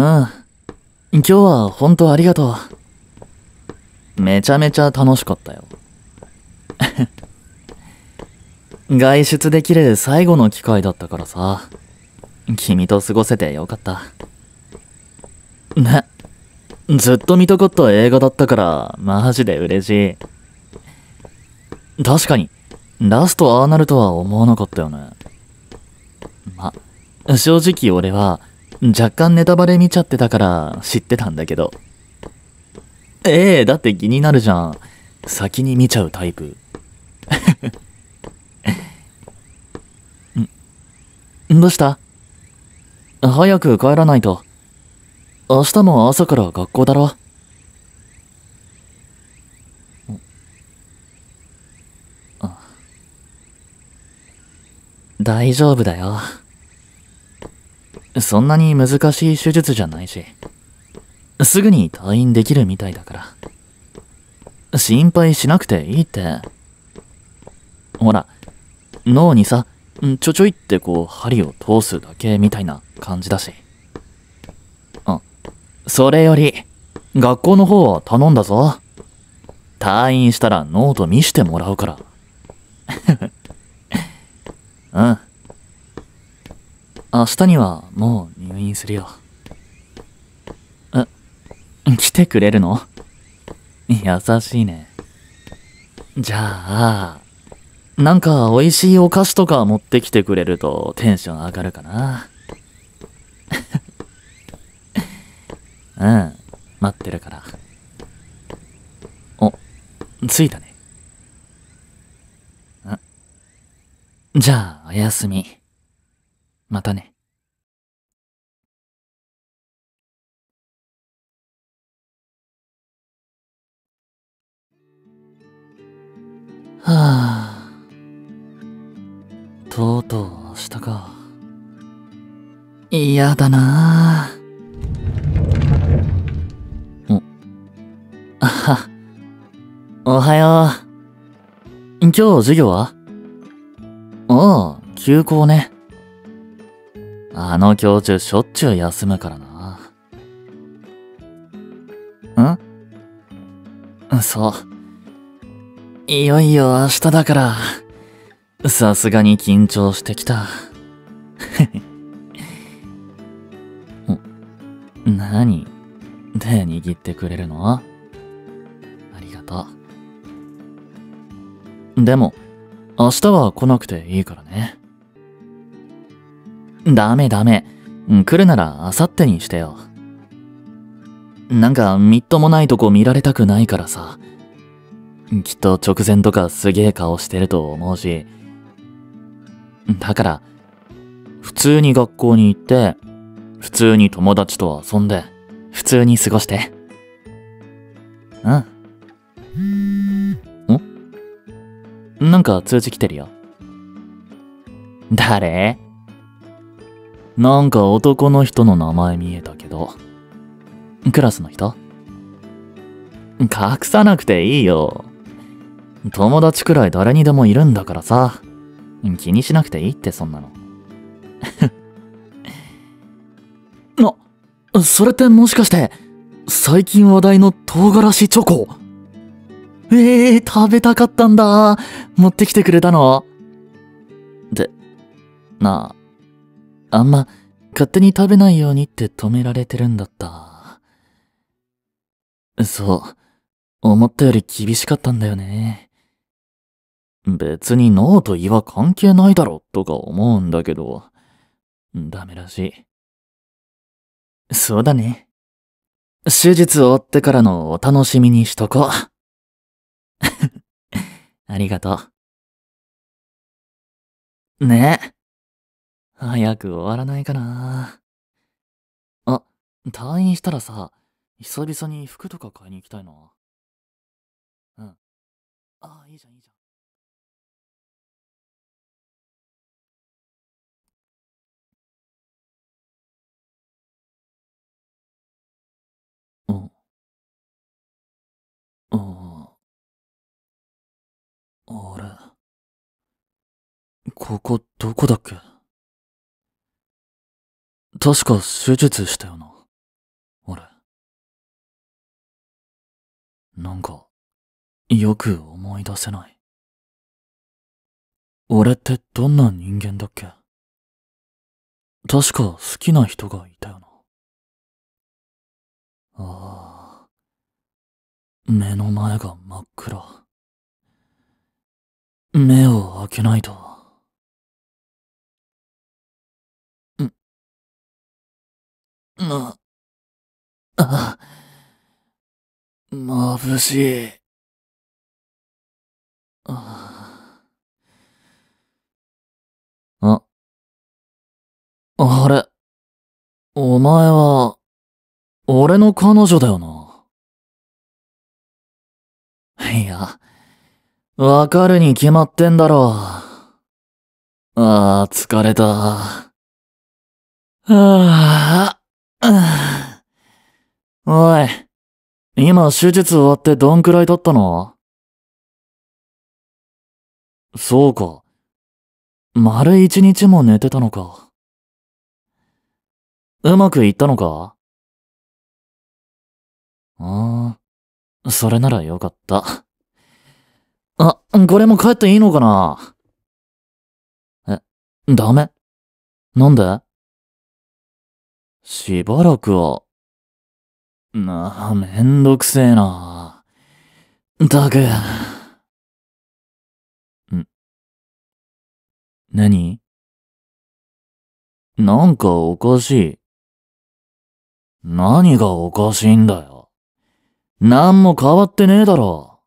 うん。今日は本当ありがとう。めちゃめちゃ楽しかったよ。外出できる最後の機会だったからさ。君と過ごせてよかった。ね。ずっと見たかった映画だったから、マジで嬉しい。確かに、ラストああなるとは思わなかったよね。ま、正直俺は、若干ネタバレ見ちゃってたから知ってたんだけど。ええー、だって気になるじゃん。先に見ちゃうタイプ。ん、どうした早く帰らないと。明日も朝から学校だろ。大丈夫だよ。そんなに難しい手術じゃないし、すぐに退院できるみたいだから。心配しなくていいって。ほら、脳にさ、ちょちょいってこう針を通すだけみたいな感じだし。あ、それより、学校の方は頼んだぞ。退院したらノート見してもらうから。うん。明日にはもう入院するよ。え、来てくれるの優しいね。じゃあ、なんか美味しいお菓子とか持ってきてくれるとテンション上がるかな。うん、待ってるから。お、着いたね。じゃあ、おやすみ。またね。はあ、とうとう明日か。嫌だなぁ。あは、おはよう。今日授業はああ、休校ね。あの教授しょっちゅう休むからな。んそう。いよいよ明日だから、さすがに緊張してきた。何手握ってくれるのありがとう。でも、明日は来なくていいからね。ダメダメ。来るなら明後日にしてよ。なんかみっともないとこ見られたくないからさ。きっと直前とかすげえ顔してると思うし。だから、普通に学校に行って、普通に友達と遊んで、普通に過ごして。うん。んなんか通知来てるよ。誰なんか男の人の名前見えたけど。クラスの人隠さなくていいよ。友達くらい誰にでもいるんだからさ。気にしなくていいってそんなの。な、それってもしかして、最近話題の唐辛子チョコええー、食べたかったんだ。持ってきてくれたので、なあ、あんま勝手に食べないようにって止められてるんだった。そう、思ったより厳しかったんだよね。別に脳と胃は関係ないだろとか思うんだけど、ダメらしい。そうだね。手術終わってからのお楽しみにしとこう。ありがとう。ねえ。早く終わらないかな。あ、退院したらさ、久々に服とか買いに行きたいな。うん。ああ、いいじゃん、いいじゃん。ここどこだっけ確か手術したよな。俺。なんか、よく思い出せない。俺ってどんな人間だっけ確か好きな人がいたよな。ああ。目の前が真っ暗。目を開けないと。ま、あ、眩しい。あ、ああれ、お前は、俺の彼女だよな。いや、わかるに決まってんだろう。ああ、疲れた。ああ。おい、今手術終わってどんくらい経ったのそうか。丸一日も寝てたのか。うまくいったのかああ、それならよかった。あ、これも帰っていいのかなえ、ダメなんでしばらくは。なあ、めんどくせえな。たく。ん。何なんかおかしい。何がおかしいんだよ。何も変わってねえだろ。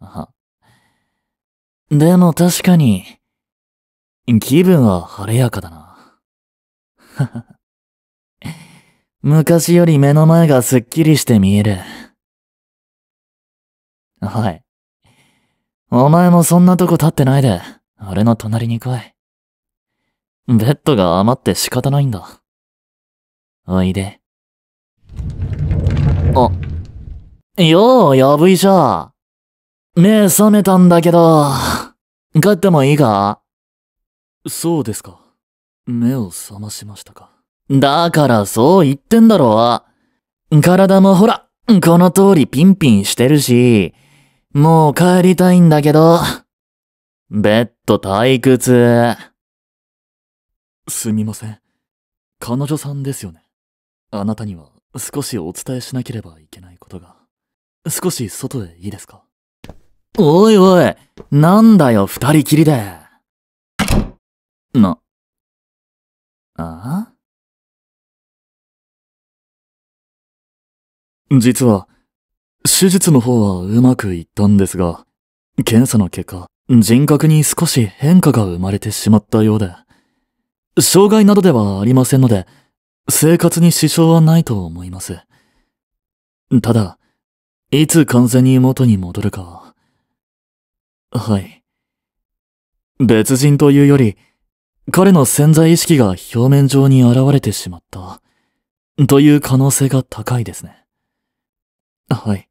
は。でも確かに、気分は晴れやかだな。昔より目の前がすっきりして見える。はい。お前もそんなとこ立ってないで、俺の隣に来い。ベッドが余って仕方ないんだ。おいで。あ、よう、やぶいじゃ。目覚めたんだけど、帰ってもいいかそうですか。目を覚ましましたか。だからそう言ってんだろう。体もほら、この通りピンピンしてるし、もう帰りたいんだけど。ベッド退屈。すみません。彼女さんですよね。あなたには少しお伝えしなければいけないことが。少し外へいいですかおいおい、なんだよ二人きりで。な、ああ実は、手術の方はうまくいったんですが、検査の結果、人格に少し変化が生まれてしまったようで、障害などではありませんので、生活に支障はないと思います。ただ、いつ完全に元に戻るかは。はい。別人というより、彼の潜在意識が表面上に現れてしまった、という可能性が高いですね。はい。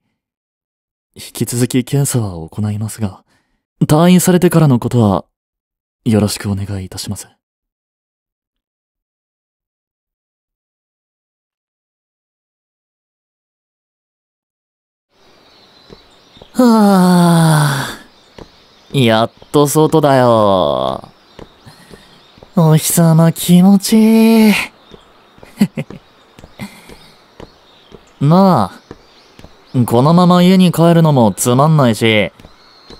引き続き検査は行いますが、退院されてからのことは、よろしくお願いいたします。はあ、やっと外だよ。お日様気持ちいい。まあ、このまま家に帰るのもつまんないし、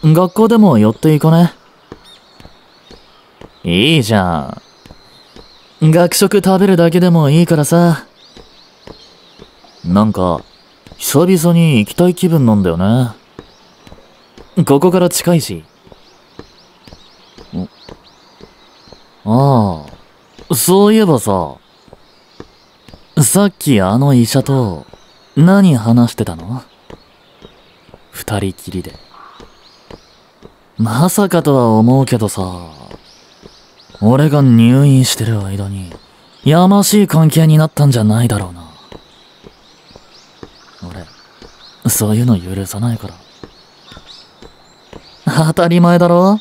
学校でも寄っていかね。いいじゃん。学食食べるだけでもいいからさ。なんか、久々に行きたい気分なんだよね。ここから近いし。ああ、そういえばさ、さっきあの医者と何話してたの二人きりで。まさかとは思うけどさ、俺が入院してる間に、やましい関係になったんじゃないだろうな。俺、そういうの許さないから。当たり前だろ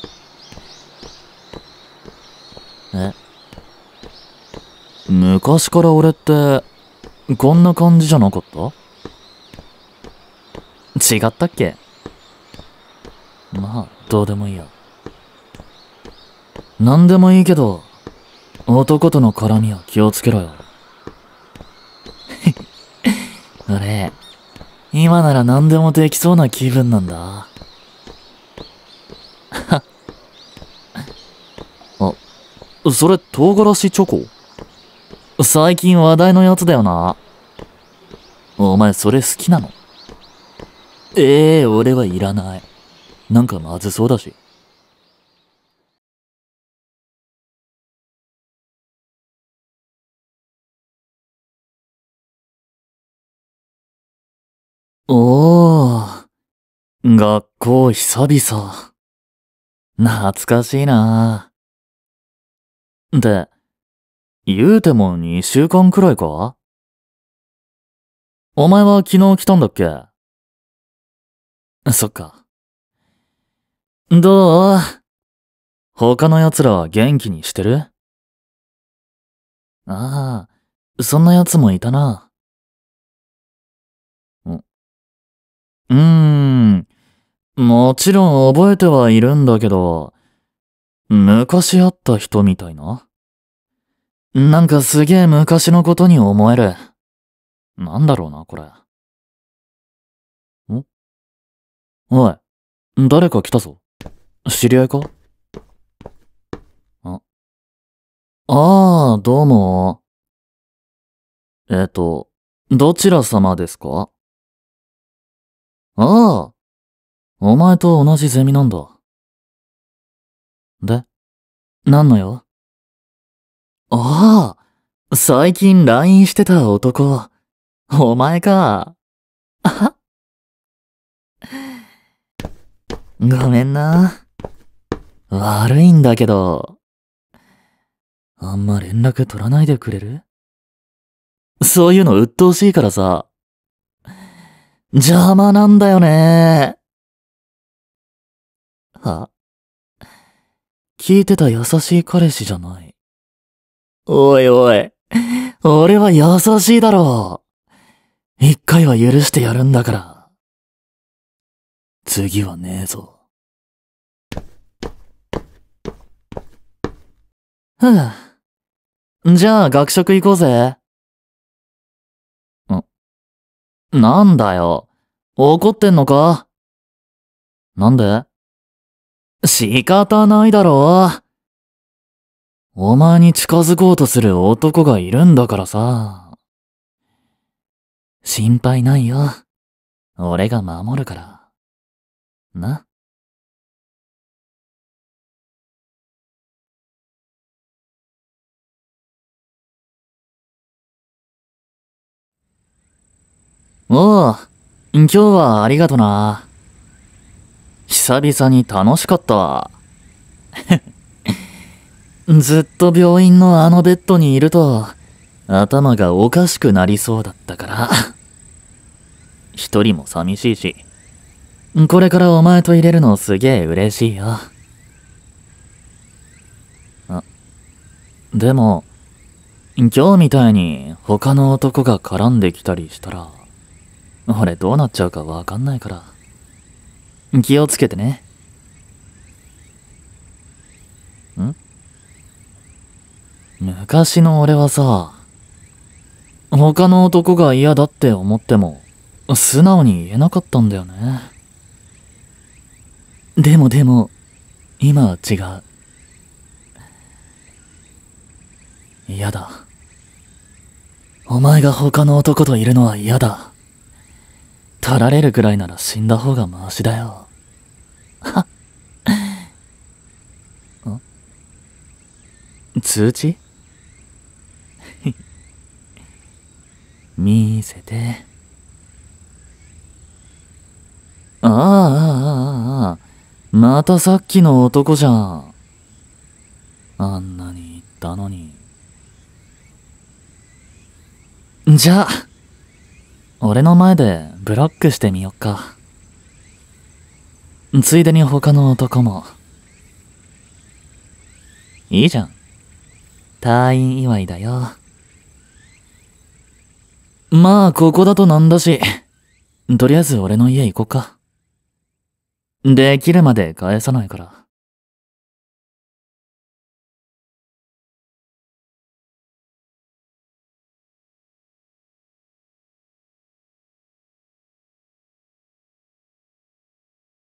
昔から俺って、こんな感じじゃなかった違ったっけまあ、どうでもいいや。何でもいいけど、男との絡みは気をつけろよ。俺、今なら何でもできそうな気分なんだ。あ、それ唐辛子チョコ最近話題のやつだよな。お前それ好きなのええー、俺はいらない。なんかまずそうだし。おお、学校久々。懐かしいな。で、言うても2週間くらいかお前は昨日来たんだっけそっか。どう他の奴らは元気にしてるああ、そんな奴もいたな。うーん。もちろん覚えてはいるんだけど、昔会った人みたいな。なんかすげえ昔のことに思える。なんだろうな、これ。んおい、誰か来たぞ。知り合いかあ。ああ、どうも。えっ、と、どちら様ですかああ、お前と同じゼミなんだ。で、何のよああ、最近 LINE してた男。お前か。あ ごめんな。悪いんだけど。あんま連絡取らないでくれるそういうの鬱陶しいからさ。邪魔なんだよねは聞いてた優しい彼氏じゃない。おいおい。俺は優しいだろう。一回は許してやるんだから。次はねえぞ。ふぅ。じゃあ学食行こうぜ。んなんだよ。怒ってんのかなんで仕方ないだろう。お前に近づこうとする男がいるんだからさ。心配ないよ。俺が守るから。な。おう、今日はありがとな。久々に楽しかったわ。ずっと病院のあのベッドにいると、頭がおかしくなりそうだったから。一人も寂しいし。これからお前と入れるのすげえ嬉しいよ。あ、でも、今日みたいに他の男が絡んできたりしたら、俺どうなっちゃうかわかんないから。気をつけてね。ん昔の俺はさ、他の男が嫌だって思っても、素直に言えなかったんだよね。でもでも、今は違う。嫌だ。お前が他の男といるのは嫌だ。たられるくらいなら死んだ方がマシだよ。はっ。通知見せて。ああああああ、またさっきの男じゃん。あんなに言ったのに。じゃあ、俺の前でブロックしてみよっか。ついでに他の男も。いいじゃん。退院祝いだよ。まあ、ここだとなんだし。とりあえず俺の家行こっか。できるまで返さないから。